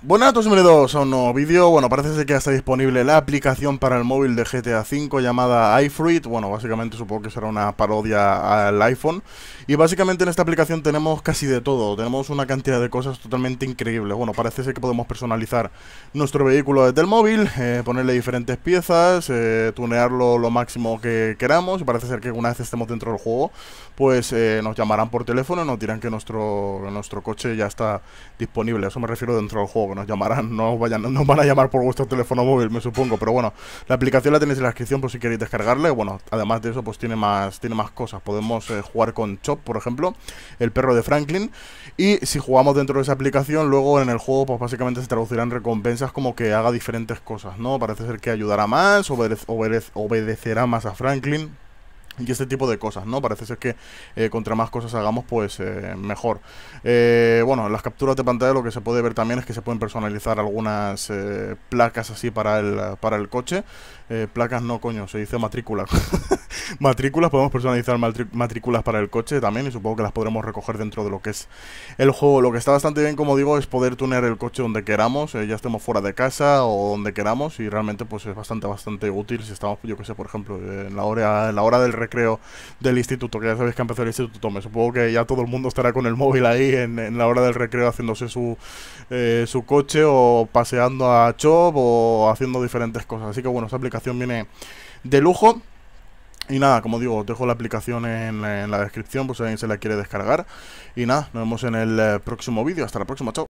Buenas, bienvenidos a un nuevo vídeo. Bueno, parece ser que ya está disponible la aplicación para el móvil de GTA V llamada iFruit. Bueno, básicamente supongo que será una parodia al iPhone. Y básicamente en esta aplicación tenemos casi de todo. Tenemos una cantidad de cosas totalmente increíbles. Bueno, parece ser que podemos personalizar nuestro vehículo desde el móvil, eh, ponerle diferentes piezas, eh, tunearlo lo máximo que queramos. Y parece ser que una vez estemos dentro del juego, pues eh, nos llamarán por teléfono y nos dirán que nuestro, nuestro coche ya está disponible. eso me refiero dentro del juego nos llamarán, no vayan, van a llamar por vuestro teléfono móvil, me supongo, pero bueno, la aplicación la tenéis en la descripción por si queréis descargarla, bueno, además de eso, pues tiene más, tiene más cosas, podemos eh, jugar con Chop, por ejemplo, el perro de Franklin, y si jugamos dentro de esa aplicación, luego en el juego, pues básicamente se traducirán recompensas como que haga diferentes cosas, ¿no? Parece ser que ayudará más, obedecerá más a Franklin, y este tipo de cosas, ¿no? Parece ser que eh, contra más cosas hagamos, pues eh, mejor. Eh, bueno, las capturas de pantalla lo que se puede ver también es que se pueden personalizar algunas eh, placas así para el, para el coche. placas no, coño, se dice matrícula. matrículas, podemos personalizar matrículas para el coche también y supongo que las podremos recoger dentro de lo que es el juego. Lo que está bastante bien, como digo, es poder tunear el coche donde queramos, eh, ya estemos fuera de casa o donde queramos y realmente pues es bastante, bastante útil si estamos, yo que sé, por ejemplo, en la hora, en la hora del recreo del instituto, que ya sabéis que empezó el instituto, me supongo que ya todo el mundo estará con el móvil ahí en, la hora del recreo haciéndose su, eh, su coche o paseando a Chop o haciendo diferentes cosas. Así que bueno, esa aplicación viene de lujo. Y nada, como digo, os dejo la aplicación en, la descripción por si alguien se la quiere descargar. Y nada, nos vemos en el eh, próximo vídeo. Hasta la próxima, chao.